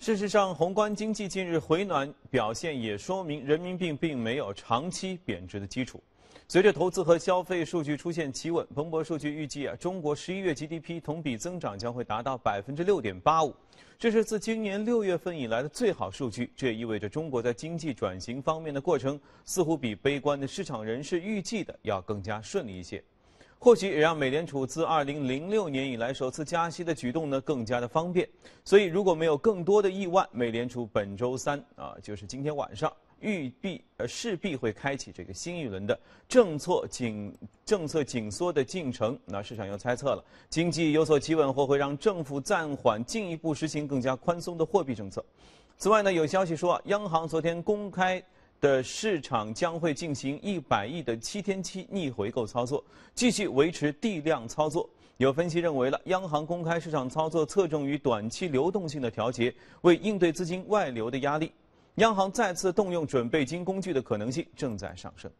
事实上，宏观经济近日回暖表现也说明人民币并没有长期贬值的基础。随着投资和消费数据出现企稳，彭博数据预计啊，中国十一月 GDP 同比增长将会达到百分之六点八五，这是自今年六月份以来的最好数据。这也意味着中国在经济转型方面的过程似乎比悲观的市场人士预计的要更加顺利一些。或许也让美联储自2006年以来首次加息的举动呢更加的方便。所以如果没有更多的意外，美联储本周三啊，就是今天晚上，必呃势必会开启这个新一轮的政策紧政策紧缩的进程。那市场又猜测了，经济有所企稳或会让政府暂缓进一步实行更加宽松的货币政策。此外呢，有消息说，央行昨天公开。的市场将会进行一百亿的七天期逆回购操作，继续维持地量操作。有分析认为，了央行公开市场操作侧重于短期流动性的调节，为应对资金外流的压力，央行再次动用准备金工具的可能性正在上升。